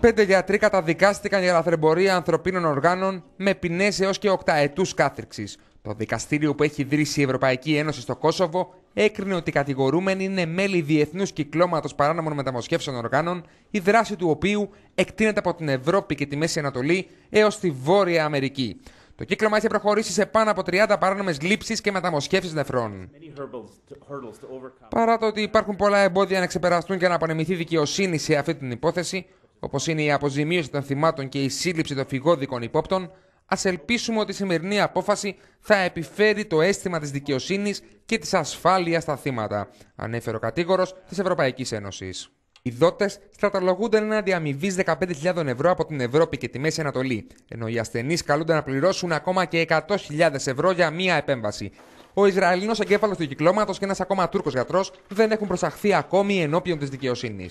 Πέντε γιατροί καταδικάστηκαν για λαθρεμπορία ανθρωπίνων οργάνων με ποινές έως και οκταετούς κάθριξης. Το δικαστήριο που έχει ιδρύσει η Ευρωπαϊκή Ένωση στο Κόσοβο έκρινε ότι οι κατηγορούμενοι είναι μέλη διεθνούς κυκλώματος παράνομων μεταμοσχεύσεων οργάνων, η δράση του οποίου εκτείνεται από την Ευρώπη και τη Μέση Ανατολή έως τη Βόρεια Αμερική. Το κύκλωμα είχε προχωρήσει σε πάνω από 30 παράνομες λήψεις και μεταμοσχεύσεις νεφρών. Παρά το ότι υπάρχουν πολλά εμπόδια να ξεπεραστούν και να απονεμηθεί δικαιοσύνη σε αυτή την υπόθεση, όπως είναι η αποζημίωση των θυμάτων και η σύλληψη των φυγόδικων υπόπτων, ας ελπίσουμε ότι η σημερινή απόφαση θα επιφέρει το αίσθημα της δικαιοσύνης και της ασφάλειας στα θύματα, ανέφερε ο κατήγορος της Ευρωπαϊκής Ένωσης. Οι δότες στρατολογούνται έναντι αμοιβής 15.000 ευρώ από την Ευρώπη και τη Μέση Ανατολή, ενώ οι ασθενείς καλούνται να πληρώσουν ακόμα και 100.000 ευρώ για μία επέμβαση. Ο Ισραηλινός εγκέφαλος του κυκλώματος και ένας ακόμα Τούρκος γιατρός δεν έχουν προσαχθεί ακόμη ενώπιον της δικαιοσύνης.